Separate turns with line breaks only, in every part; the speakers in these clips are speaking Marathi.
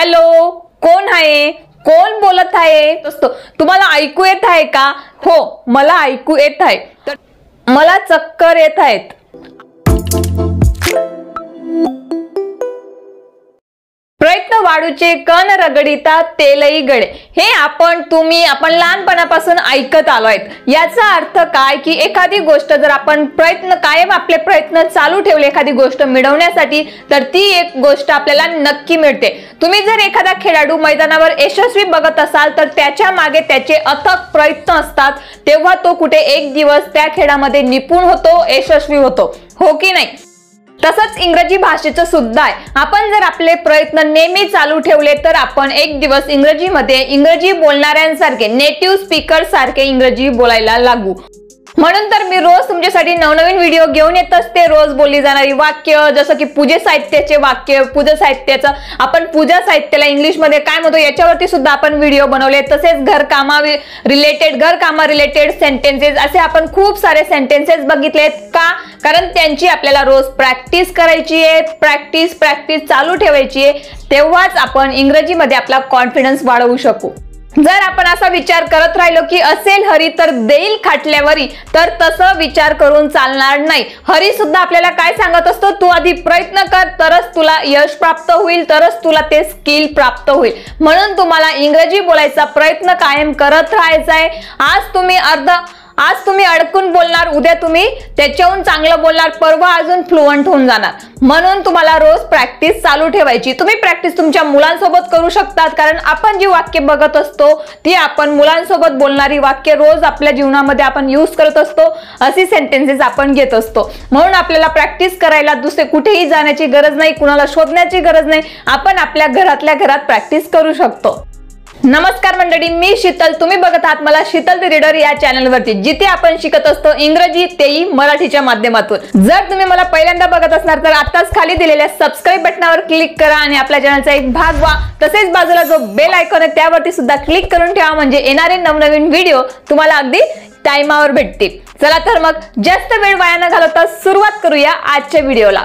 हॅलो कोण आहे कोण बोलत आहे तुम्हाला ऐकू येत आहे का हो मला ऐकू येत आहे तर मला चक्कर येत आहेत वाळूचे कण रगडिता तेलई गळे हे आपण तुम्ही आपण लहानपणापासून ऐकत आलो आहेत याचा अर्थ काय की एखादी गोष्ट जर आपण प्रयत्न कायम आपले प्रयत्न चालू ठेवले एखादी गोष्ट मिळवण्यासाठी तर ती एक गोष्ट आपल्याला नक्की मिळते तुम्ही जर एखादा खेळाडू मैदानावर यशस्वी बघत असाल तर त्याच्या मागे त्याचे अथक प्रयत्न असतात तेव्हा तो कुठे एक दिवस त्या खेळामध्ये निपुण होतो यशस्वी होतो हो की नाही तसंच इंग्रजी भाषेचं सुद्धा आहे आपण जर आपले प्रयत्न नेहमी चालू ठेवले तर आपण एक दिवस इंग्रजीमध्ये इंग्रजी बोलणाऱ्यांसारखे नेटिव्ह स्पीकर सारखे इंग्रजी बोलायला लागू म्हणून तर मी रोज तुमच्यासाठी नवनवीन व्हिडिओ घेऊन येत असते रोज बोलली जाणारी वाक्य जसं की पूजे साहित्याचे वाक्य पूजा साहित्याचं आपण पूजा साहित्याला इंग्लिशमध्ये काय म्हणतो याच्यावरती सुद्धा आपण व्हिडिओ बनवले तसेच घरकामा रिलेटेड घरकामा रिलेटेड सेंटेन्सेस असे आपण खूप सारे सेंटेन्सेस बघितले का कारण त्यांची आपल्याला रोज प्रॅक्टिस करायची आहे प्रॅक्टिस प्रॅक्टिस चालू ठेवायची आहे तेव्हाच आपण इंग्रजीमध्ये आपला कॉन्फिडन्स वाढवू शकू जर आपण असा विचार करत राहिलो की असेल हरी तर देईल खाटल्यावरी तर तसं विचार करून चालणार नाही हरी सुद्धा आपल्याला काय सांगत असतो तू आधी प्रयत्न कर तरच तुला यश प्राप्त होईल तरच तुला ते स्किल प्राप्त होईल म्हणून तुम्हाला इंग्रजी बोलायचा प्रयत्न कायम करत राहायचा आहे आज तुम्ही अर्ध आज तुम्ही अडकून बोलणार उद्या तुम्ही त्याच्याहून चांगलं बोलणार परवा अजून फ्लुअंट होऊन जाणार म्हणून तुम्हाला रोज प्रॅक्टिस चालू ठेवायची तुम्ही प्रॅक्टिस तुमच्या मुलांसोबत करू शकतात कारण आपण जी वाक्य बघत असतो ती आपण मुलांसोबत बोलणारी वाक्य रोज आपल्या जीवनामध्ये आपण यूज करत असतो अशी सेंटेन्सेस आपण घेत असतो म्हणून आपल्याला प्रॅक्टिस करायला दुसरे कुठेही जाण्याची गरज नाही कुणाला शोधण्याची गरज नाही आपण आपल्या घरातल्या घरात प्रॅक्टिस करू शकतो नमस्कार मंडळी मी शीतल तुम्ही बघत आहात मला शीतल द रीडर या वरती जिथे आपण शिकत असतो इंग्रजी तेही मराठीच्या माध्यमातून जर तुम्ही मला पहिल्यांदा बघत असणार तर आताच खाली दिलेल्या सबस्क्राईब बटनावर क्लिक करा आणि आपल्या चॅनलचा एक भाग व्हा तसेच बाजूला जो बेल आयकॉन आहे त्यावरती सुद्धा क्लिक करून ठेवा म्हणजे येणारे नवनवीन व्हिडिओ तुम्हाला अगदी टायमावर भेटतील चला तर मग जास्त वेळ वाया न घालवता सुरुवात करूया आजच्या व्हिडिओला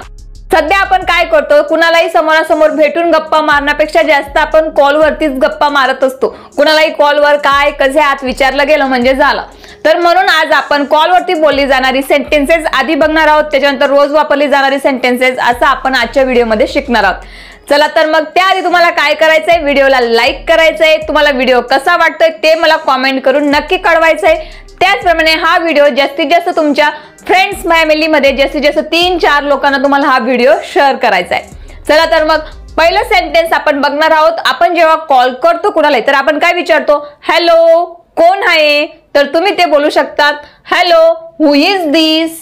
सध्या आपण काय करतो कुणालाही समोरासमोर भेटून गप्पा मारण्यापेक्षा जास्त आपण कॉलवरतीच गप्पा मारत असतो कुणालाही कॉलवर काय कसे आत विचारलं गेलं म्हणजे झालं तर म्हणून आज आपण कॉलवरती बोलली जाणारी सेंटेन्सेस आधी बघणार आहोत त्याच्यानंतर रोज वापरली जाणारी सेंटेन्सेस असं आपण आजच्या व्हिडिओमध्ये शिकणार आहोत चला तर मग त्याआधी तुम्हाला काय करायचंय व्हिडिओला लाईक करायचंय तुम्हाला व्हिडिओ कसा वाटतोय ते मला कॉमेंट करून नक्की कळवायचंय त्याचप्रमाणे हा व्हिडिओ जास्तीत जास्त तुमच्या फ्रेंड्स फॅमिलीमध्ये जसे जसं तीन चार लोकांना तुम्हाला हा व्हिडिओ शेअर करायचा आहे चला तर मग पहिलं सेंटेन्स आपण बघणार आहोत आपण जेव्हा कॉल करतो कुणाला तर आपण काय विचारतो हॅलो कोण आहे तर तुम्ही ते बोलू शकतात hello who is this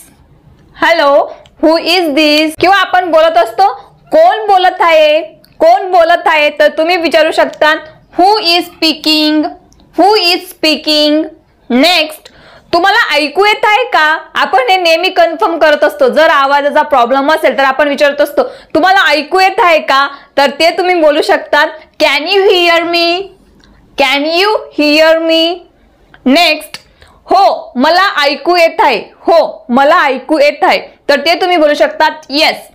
hello who is this किंवा आपण बोलत असतो कोण बोलत आहे कोण बोलत आहे तर तुम्ही विचारू शकता who is speaking who is speaking next तुम्हाला ऐकू येत आहे का आपण हे नेहमी कन्फर्म करत असतो जर आवाजाचा प्रॉब्लेम असेल तर आपण विचारत असतो तुम्हाला ऐकू येत आहे का तर ते तुम्ही बोलू शकतात can you hear me can you hear me next हो मला ऐकू येत आहे हो मला ऐकू येत आहे तर ते तुम्ही बोलू शकतात yes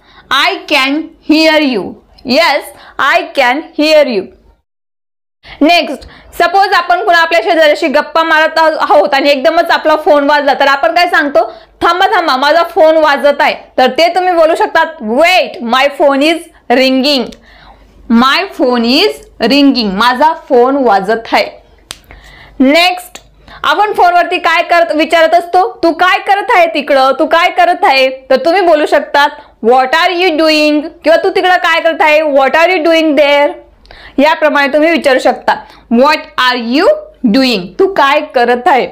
I can hear you yes I can hear you next suppose आपण कुणा आपल्या शेजाऱ्याशी गप्पा मारत आहोत आणि एकदमच आपला फोन वाजला तर आपण काय सांगतो थांबा थांबा माझा फोन वाजत आहे तर ते तुम्ही बोलू शकतात wait my phone is ringing my phone is ringing माझा फोन वाजत आहे नेक्स्ट आपण फोनवरती काय करत विचारत असतो तू काय करत आहे तिकडं तू काय करत आहे तर तुम्ही बोलू शकतात व्हॉट आर यू डुईंग किंवा तू तिकडं काय करत आहे what are you doing there याप्रमाणे तुम्ही विचारू शकता व्हॉट आर यू डुईंग तू काय करत आहे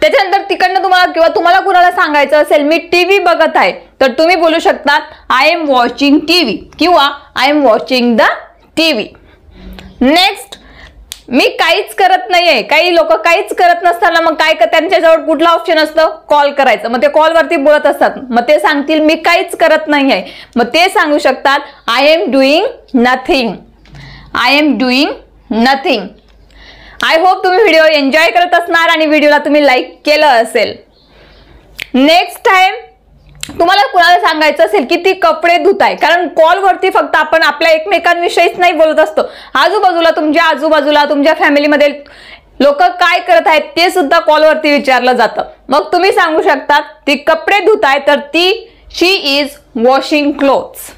त्याच्यानंतर तिकडनं तुम्हाला किंवा तुम्हाला कुणाला सांगायचं असेल मी टी व्ही बघत आहे तर तुम्ही बोलू शकतात I am watching T V किंवा I am watching the TV next मी काहीच करत नाहीये काही लोक काहीच करत नसताना मग काय त्यांच्याजवळ कुठला ऑप्शन असतं कॉल करायचं मग ते कॉलवरती बोलत असतात मग ते सांगतील मी काहीच करत नाहीये मग ते सांगू शकतात I am doing nothing I am doing nothing I hope तुम्ही व्हिडिओ एन्जॉय करत असणार आणि व्हिडिओला तुम्ही लाईक केलं असेल नेक्स्ट टाइम तुम्हाला कुणाला सांगायचं असेल की ती कपडे धुताय कारण कॉलवरती फक्त आपण आपल्या एकमेकांविषयीच नाही बोलत असतो आजूबाजूला तुमच्या आजूबाजूला तुमच्या फॅमिलीमध्ये लोक काय करत आहेत ते सुद्धा कॉलवरती विचारलं जातं मग तुम्ही सांगू शकता ती कपडे धुताय तर ती she is washing clothes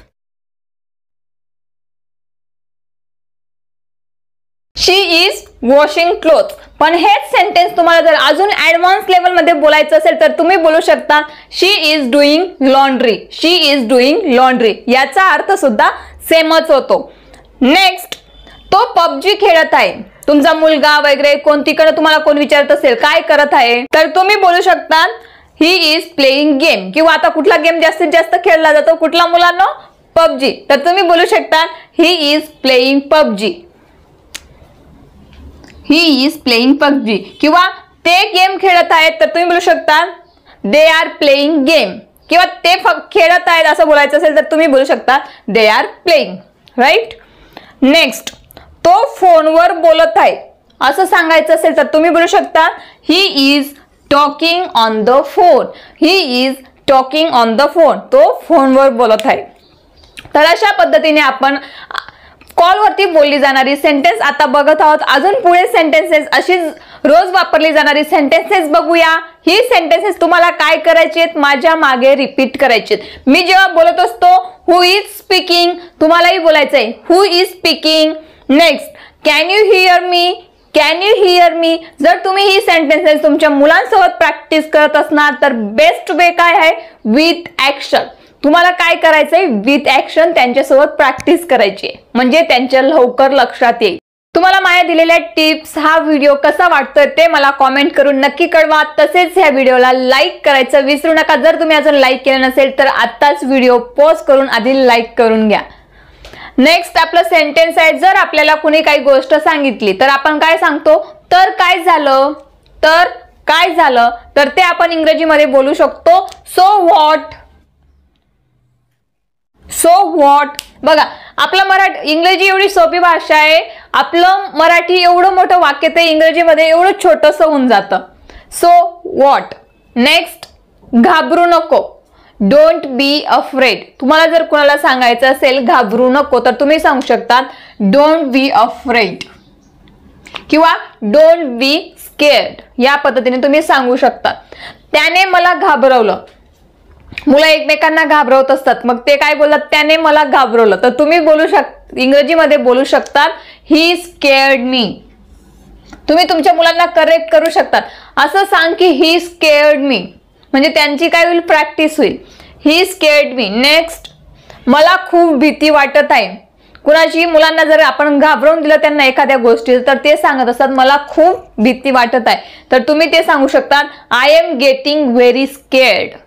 she is washing cloth पण हेच सेंटेन्स तुम्हाला जर अजून ऍडव्हान्स लेवलमध्ये बोलायचं असेल तर तुम्ही बोलू शकता she is doing laundry she is doing laundry याचा अर्थ सुद्धा सेमच होतो नेक्स्ट तो पबजी खेळत आहे तुमचा मुलगा वगैरे कोणतीकडे तुम्हाला कोण विचारत असेल काय करत आहे तर तुम्ही बोलू शकता ही इज प्लेईंग गेम किंवा आता कुठला गेम जास्तीत जास्त खेळला जातो कुठला मुलांना पबजी तर तुम्ही बोलू शकता he is playing PUBG he is playing PUBG किंवा ते गेम खेळत आहेत तर तुम्ही बोलू शकता दे आर प्लेईंग गेम किंवा ते फक्त खेळत आहेत असं बोलायचं असेल तर तुम्ही बोलू शकता they are playing right next तो फोनवर बोलत आहे असं सांगायचं असेल तर तुम्ही बोलू शकता he is talking on the phone he is talking on the phone तो फोनवर बोलत आहे तर अशा पद्धतीने आपण कॉलवरती बोलली जाणारी सेंटेन्स आता बघत आहोत अजून पुढे सेंटेन्सेस अशी रोज वापरली जाणारी सेंटेन्सेस बघूया ही सेंटेन्सेस तुम्हाला काय करायची आहेत माझ्या मागे रिपीट करायची मी जेव्हा बोलत असतो हु इज स्पीकिंग तुम्हालाही बोलायचं आहे who is speaking next can you hear me can you hear me जर तुम्ही ही सेंटेन्सेस तुमच्या मुलांसोबत प्रॅक्टिस करत असणार तर बेस्ट वे काय आहे विथ ॲक्शन तुम्हाला काय करायचंय विथ ऍक्शन त्यांच्यासोबत प्रॅक्टिस करायची म्हणजे त्यांच्या लवकर लक्षात येईल तुम्हाला माझ्या दिलेल्या टिप्स हा व्हिडिओ कसा वाटतोय ते मला कॉमेंट करून नक्की कळवा तसेच ह्या व्हिडिओला लाईक करायचं विसरू नका जर तुम्ही अजून लाईक केलं नसेल तर आत्ताच व्हिडिओ पोस्ट करून आधी लाईक करून घ्या नेक्स्ट आपलं सेंटेन्स आहे जर आपल्याला कुणी काही गोष्ट सांगितली तर आपण काय सांगतो तर काय झालं तर काय झालं तर ते आपण इंग्रजीमध्ये बोलू शकतो सो व्हॉट सो व्हॉट बघा आपलं मराठी इंग्रजी एवढी सोपी भाषा आहे आपलं मराठी एवढं मोठं वाक्य ते इंग्रजीमध्ये एवढं छोटंसं होऊन जातं सो वॉट नेक्स्ट घाबरू नको डोंट बी अफ्रेड तुम्हाला जर कुणाला सांगायचं असेल घाबरू नको तर तुम्ही सांगू शकतात डोंट बी अफ्रेड किंवा डोंट बी स्केअर्ड या पद्धतीने तुम्ही सांगू शकता त्याने मला घाबरवलं मुलं एकमेकांना घाबरवत असतात मग ते काय बोलतात त्याने मला घाबरवलं तर तुम्ही बोलू शक इंग्रजीमध्ये बोलू शकतात ही स्केअर्ड मी तुम्ही तुमच्या मुलांना करेक्ट करू शकतात असं सांग की ही स्केअर्ड मी म्हणजे त्यांची काय होईल प्रॅक्टिस होईल ही स्केअर्ड मी नेक्स्ट मला खूप भीती वाटत आहे कुणाची मुलांना जर आपण घाबरवून दिलं त्यांना एखाद्या गोष्टी तर ते सांगत असतात मला खूप भीती वाटत आहे तर तुम्ही ते सांगू शकतात I am getting very scared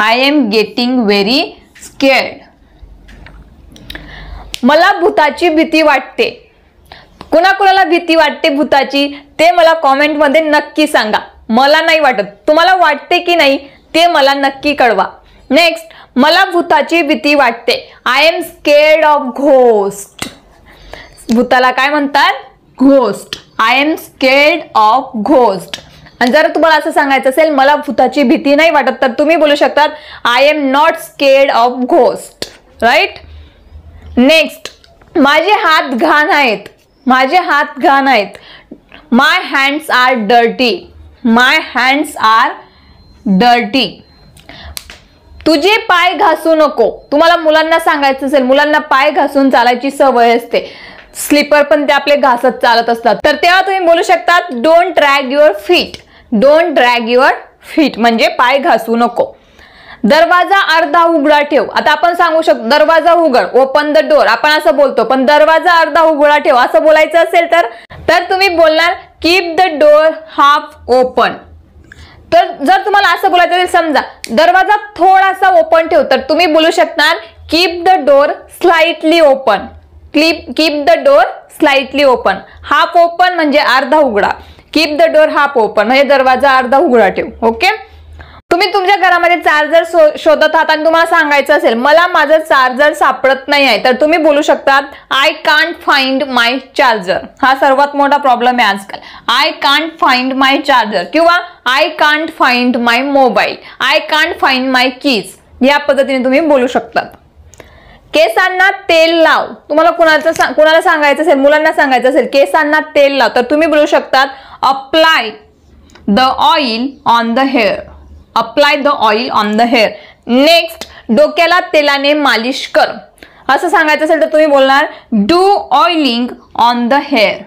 I am getting very scared मला भूताची भीती वाटते कुणाकुणाला भीती वाटते भूताची ते मला कॉमेंटमध्ये नक्की सांगा मला नाही वाटत तुम्हाला वाटते की नाही ते मला नक्की कळवा नेक्स्ट मला भूताची भीती वाटते I am scared of ghost भूताला काय म्हणतात ghost I am scared of ghost आणि जर तुम्हाला असं सांगायचं असेल मला भूताची भीती नाही वाटत तर तुम्ही बोलू शकतात I am not scared of ghost right next माझे हात घाण आहेत माझे हात घाण आहेत my hands are dirty my hands are dirty तुझे पाय घासू नको तुम्हाला मुलांना सांगायचं असेल मुलांना पाय घासून चालायची सवय असते स्लीपर पण ते आपले घासत चालत असतात तर तेव्हा तुम्ही बोलू शकतात don't drag your feet don't drag your feet म्हणजे पाय घासू नको दरवाजा अर्धा उघडा ठेव आता आपण सांगू शकतो दरवाजा उघड ओपन द डोर आपण असं बोलतो पण दरवाजा अर्धा उघडा ठेव असं बोलायचं असेल तर तर तुम्ही बोलणार keep the door half open तर जर तुम्हाला असं बोलायचं असेल समजा दरवाजा थोडासा ओपन ठेव तर तुम्ही बोलू शकणार keep the door slightly open clip keep the door slightly open half open म्हणजे अर्धा उघडा keep the door half open म्हणजे दरवाजा अर्धा उघडा ठेव ओके तुम्ही तुमच्या घरामध्ये चार्जर शोधत आहात आणि तुम्हाला सांगायचं असेल मला माझं चार्जर सापडत नाही आहे तर तुम्ही बोलू शकतात I can't find my charger हा सर्वात मोठा प्रॉब्लेम आहे आजकाल I can't find my charger किंवा I can't find my mobile I can't find my keys या पद्धतीने तुम्ही बोलू शकतात केसांना तेल लाव तुम्हाला कुणाचं कुणाला सांगायचं असेल मुलांना सांगायचं असेल केसांना तेल लाव तर तुम्ही बोलू शकतात apply the oil on the hair apply the oil on the hair next डोक्याला तेलाने मालिश कर असं सांगायचं असेल तर तुम्ही बोलणार do oiling on the hair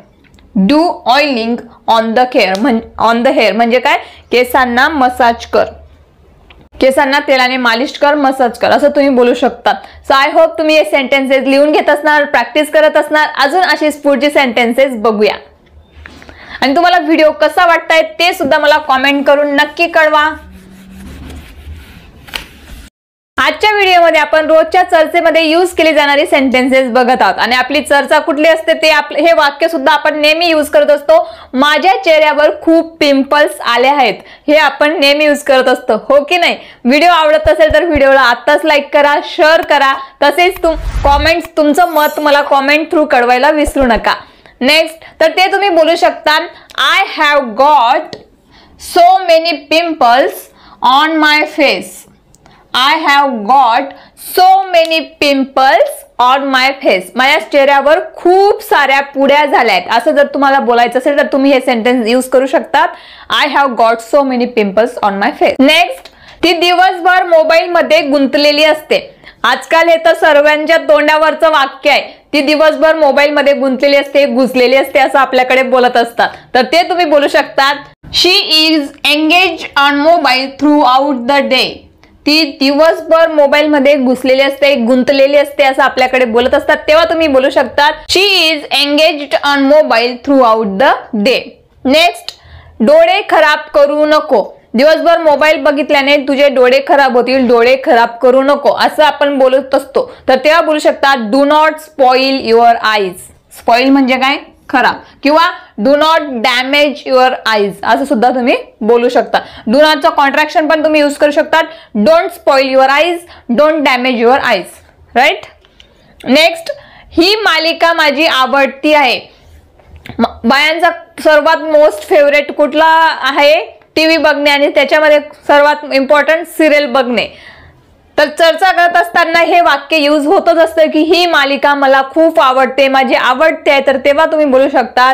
do oiling on the care म्हण ऑन द हेअर म्हणजे काय केसांना मसाज कर केसांना तेलाने मालिश कर मसाज कर असं तुम्ही बोलू शकता सो आय होप तुम्ही हे सेंटेन्सेस लिहून घेत असणार प्रॅक्टिस करत असणार अजून अशी स्फूर्ती सेंटेन्सेस बघूया आणि तुम्हाला व्हिडिओ कसा वाटताय ते सुद्धा मला कॉमेंट करून नक्की कळवा आजच्या व्हिडिओमध्ये आपण रोजच्या चर्चेमध्ये यूज केली जाणारी सेंटेन्सेस बघत आहोत आणि आपली चर्चा कुठली असते ते आपले हे वाक्य सुद्धा आपण नेहमी यूज करत असतो माझ्या चेहऱ्यावर खूप पिंपल्स आले आहेत हे आपण नेहमी यूज करत असतो हो की नाही व्हिडिओ आवडत असेल तर व्हिडिओला आत्ताच लाईक करा शेअर करा तसेच तुम कॉमेंट्स तुमचं मत मला कॉमेंट थ्रू कळवायला विसरू नका नेक्स्ट तर ते तुम्ही बोलू शकता I have got so many pimples on my face I have got so many pimples on my face माझ्या चेहऱ्यावर खूप साऱ्या पुड्या झाल्या आहेत असं जर तुम्हाला बोलायचं असेल तर तुम्ही हे सेंटेन्स यूज करू शकतात I have got so many pimples on my face next ती दिवसभर मोबाईलमध्ये गुंतलेली असते आजकाल हे तर सर्वांच्या तोंडावरचं वाक्य आहे ती दिवसभर मोबाईलमध्ये गुंतलेली असते घुसलेली असते असं आपल्याकडे बोलत असतात तर ते तुम्ही बोलू शकतात she is engage on mobile throughout the day ती दिवसभर मोबाईलमध्ये घुसलेली असते गुंतलेली असते असं आपल्याकडे बोलत असतात तेव्हा तुम्ही बोलू शकतात she is engage on mobile throughout the day next डोळे खराब करू नको दिवसभर मोबाईल बघितल्याने तुझे डोळे खराब होतील डोळे खराब करू नको असं आपण बोलत असतो तर तेव्हा बोलू शकता do not spoil your eyes spoil म्हणजे काय खराब किंवा do not damage your eyes असं सुद्धा तुम्ही बोलू शकता डू नॉटचं कॉन्ट्रॅक्शन पण तुम्ही यूज करू शकतात don't spoil your eyes don't damage your eyes right next ही मालिका माझी आवडती आहे बायांचा सर्वात मोस्ट फेवरेट कुठला आहे टी व्ही बघणे आणि त्याच्यामध्ये सर्वात इम्पॉर्टंट सिरियल बघणे तर चर्चा करत असताना हे वाक्य यूज होतच असतं की ही मालिका मला खूप आवडते माझी आवडते आहे तर तेव्हा तुम्ही बोलू शकता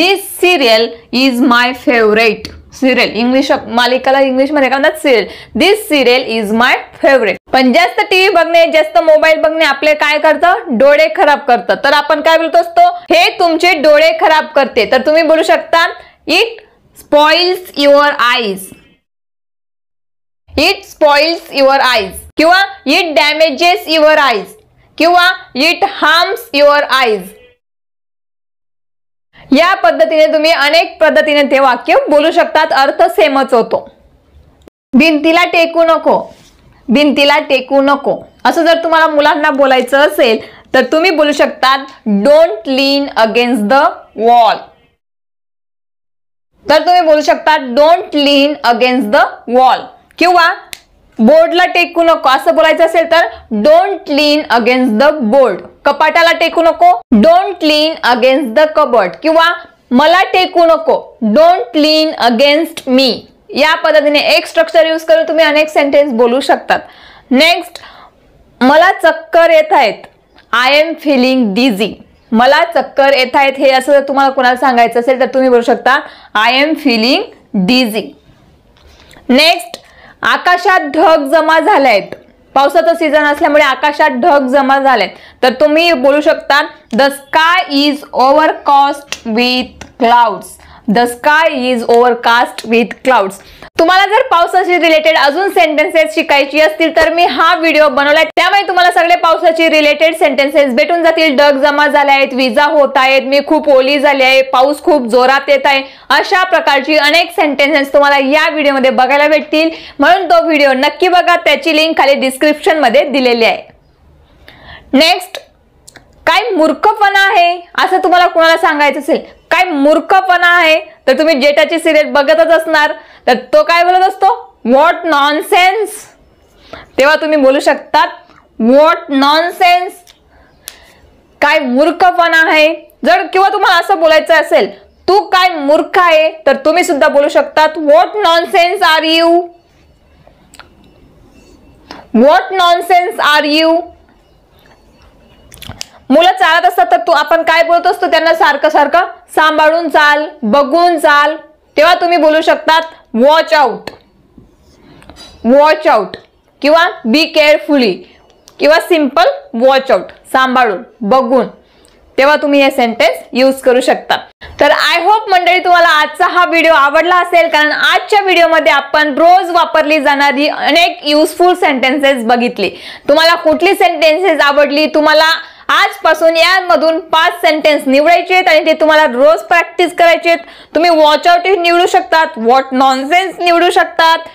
this serial is my favourite serial English मालिकाला इंग्लिशमध्ये म्हणतात serial this serial is my favourite पण जास्त टीव्ही बघणे जास्त मोबाईल बघणे आपले काय करतं डोळे खराब करतं तर आपण काय बोलत असतो हे तुमचे डोळे खराब करते तर तुम्ही बोलू शकता it spoils your eyes it spoils your eyes किंवा इट डॅमेजेस युअर आईज किंवा इट हार्म्स युअर आईज या पद्धतीने तुम्ही अनेक पद्धतीने ते वाक्य बोलू शकतात अर्थ सेमच होतो भिंतीला टेकू नको भिंतीला टेकू नको असं जर तुम्हाला मुलांना बोलायचं असेल तर तुम्ही बोलू शकतात don't lean against the wall तर तुम्ही बोलू शकता don't lean against the wall किंवा बोर्डला टेकू नको असं बोलायचं असेल तर don't lean against the board कपाटाला टेकू नको don't lean against the cupboard किंवा मला टेकू नको डोंट लीन अगेन्स्ट मी या पद्धतीने एक स्ट्रक्चर यूज करून तुम्ही अनेक सेंटेन्स बोलू शकतात नेक्स्ट मला चक्कर येत आहेत आय एम फिलिंग डिझी मला चक्कर येत आहेत हे असं जर तुम्हाला कोणाला सांगायचं असेल तर तुम्ही बोलू शकता I am feeling dizzy next आकाशात ढग जमा झालेत पावसाचा सीझन असल्यामुळे आकाशात ढग जमा झालेत तर तुम्ही बोलू शकता the sky is cast with clouds the sky is overcast with clouds तुम्हाला जर पावसाशी रिलेटेड अजून सेंटेन्सेस शिकायची असतील तर मी हा व्हिडिओ बनवलाय त्यामुळे तुम्हाला सगळे पावसाची रिलेटेड सेंटेन्सेस भेटून जातील डग जमा झाले आहेत विजा होत आहेत मी खूप ओली झाली आहे पाऊस खूप जोरात येत आहे अशा प्रकारची अनेक सेंटेन्सेस तुम्हाला या व्हिडिओमध्ये बघायला भेटतील म्हणून तो व्हिडिओ नक्की बघा त्याची लिंक खाली डिस्क्रिप्शनमध्ये दिलेली आहे नेक्स्ट काय मूर्खपणा आहे असं तुम्हाला कोणाला सांगायचं असेल काय मूर्खपणा आहे तर तुम्ही जेटाची सिरियल बघतच असणार तर तो काय बोलत असतो व्हॉट नॉनसेन्स तेव्हा तुम्ही बोलू शकतात व्हॉट नॉनसेन्स काय मूर्खपणा आहे जर किंवा तुम्हाला असं बोलायचं असेल तू काय मूर्ख आहे तर तुम्ही सुद्धा बोलू शकतात what nonsense are you what nonsense are you मुलं चालत असतात तर तू आपण काय बोलत असतो त्यांना सारखं सारखं सांभाळून चाल बघून चाल तेव्हा तुम्ही बोलू शकतात वॉच आउट वॉच आउट किंवा बी केअरफुली किंवा सिम्पल वॉच आउट सांभाळून बघून तेव्हा तुम्ही हे सेंटेन्स यूज करू शकता तर आय होप मंडळी तुम्हाला आजचा हा व्हिडिओ आवडला असेल कारण आजच्या व्हिडिओमध्ये आपण रोज वापरली जाणारी अनेक युजफुल सेंटेन्सेस बघितली तुम्हाला कुठली सेंटेन्सेस आवडली तुम्हाला आजपासून यामधून पाच सेंटेन्स निवडायचे आहेत आणि ते तुम्हाला रोज प्रॅक्टिस करायचे आहेत तुम्ही वॉच आउट निवडू शकतात व्हॉट नॉनसेन्स निवडू शकतात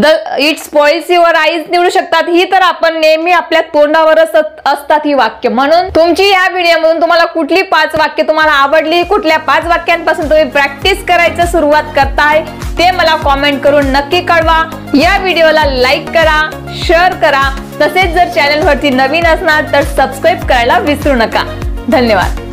the it's spoils your eyes निवडू शकतात ही तर आपण नेहमी आपल्या तोंडावरच असतात ही वाक्य म्हणून तुमची या व्हिडिओमधून तुम्हाला कुठली पाच वाक्य तुम्हाला आवडली कुठल्या पाच वाक्यांपासून तुम्ही प्रॅक्टिस करायचं सुरुवात करताय ते मला कॉमेंट करून नक्की कळवा या व्हिडिओला लाईक करा शेअर करा तसेच जर चॅनलवरती नवीन असणार तर सबस्क्राईब करायला विसरू नका धन्यवाद